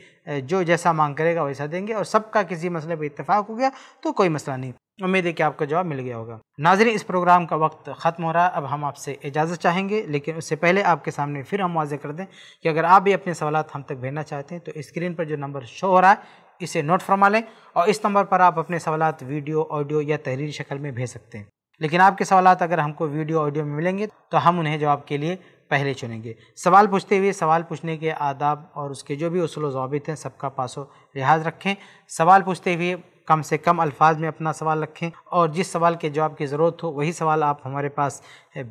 जो जैसा मांग करेगा वैसा देंगे और सबका किसी मसले पर इतफाक़ हो गया तो कोई मसला नहीं उम्मीद है कि आपका जवाब मिल गया होगा नाजरी इस प्रोग्राम का वक्त ख़त्म हो रहा है अब हम आपसे इजाज़त चाहेंगे लेकिन उससे पहले आपके सामने फिर हम वाजे कर दें कि अगर आप भी अपने सवाल हम तक भेजना चाहते हैं तो स्क्रीन पर जो नंबर शो हो रहा है इसे नोट फरमा लें और इस नंबर पर आप अपने सवाल वीडियो ऑडियो या तहरीरी शक्ल में भेज सकते हैं लेकिन आपके सवाल अगर हमको वीडियो ऑडियो में मिलेंगे तो हम उन्हें जवाब के लिए पहले चुनेंगे सवाल पूछते हुए सवाल पूछने के आदाब और उसके जो भी असूल वाबित हैं सबका पासो लिहाज रखें सवाल पूछते हुए कम से कम अल्फाज में अपना सवाल रखें और जिस सवाल के जवाब की ज़रूरत हो वही सवाल आप हमारे पास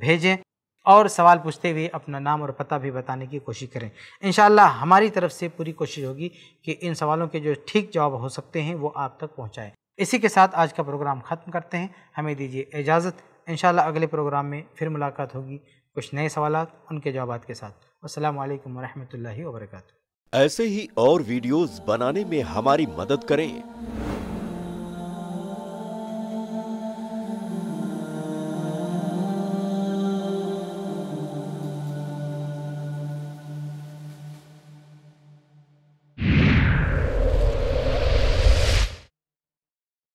भेजें और सवाल पूछते हुए अपना नाम और पता भी बताने की कोशिश करें इन हमारी तरफ से पूरी कोशिश होगी कि इन सवालों के जो ठीक जवाब हो सकते हैं वो आप तक पहुँचाएँ इसी के साथ आज का प्रोग्राम ख़त्म करते हैं हमें दीजिए इजाज़त इन अगले प्रोग्राम में फिर मुलाकात होगी कुछ नए सवाल उनके जवाब के साथ असल वरहमल वर्क ऐसे ही और वीडियोस बनाने में हमारी मदद करें